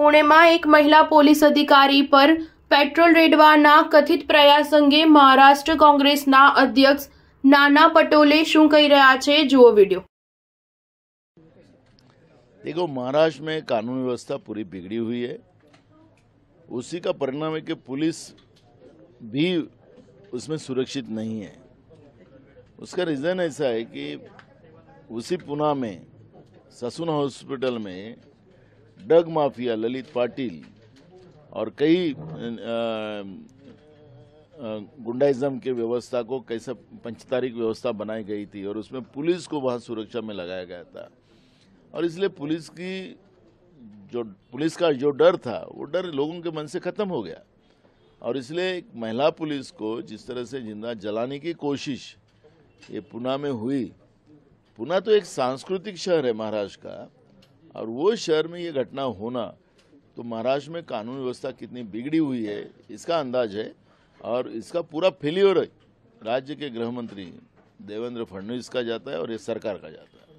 पुणे પૂણેમાં એક મહિલા પોલીસ અધિકારી પર પેટ્રોલ રેડવાના કથિત પ્રયાસ અંગે મહારાષ્ટ્ર કોંગ્રેસના अध्यक्ष नाना पटोले शू कही रहा है जुओ वीडियो देखो महाराष्ट्र में कानून व्यवस्था पूरी बिगड़ी हुई है उसी का परिणाम है कि पुलिस भी उसमें सुरक्षित नहीं है उसका रीज़न ऐसा है कि उसी पुना में ससुना हॉस्पिटल में ड्रग माफिया ललित पाटिल और कई गुंडाइज्म के व्यवस्था को कैसे पंचतारिक व्यवस्था बनाई गई थी और उसमें पुलिस को वहाँ सुरक्षा में लगाया गया था और इसलिए पुलिस की जो पुलिस का जो डर था वो डर लोगों के मन से ख़त्म हो गया और इसलिए एक महिला पुलिस को जिस तरह से जिंदा जलाने की कोशिश ये पुणे में हुई पुणे तो एक सांस्कृतिक शहर है महाराष्ट्र का और वो शहर में ये घटना होना तो महाराष्ट्र में कानून व्यवस्था कितनी बिगड़ी हुई है इसका अंदाज है और इसका पूरा फेल्योर राज्य के गृह मंत्री देवेंद्र फडणवीस का जाता है और ये सरकार का जाता है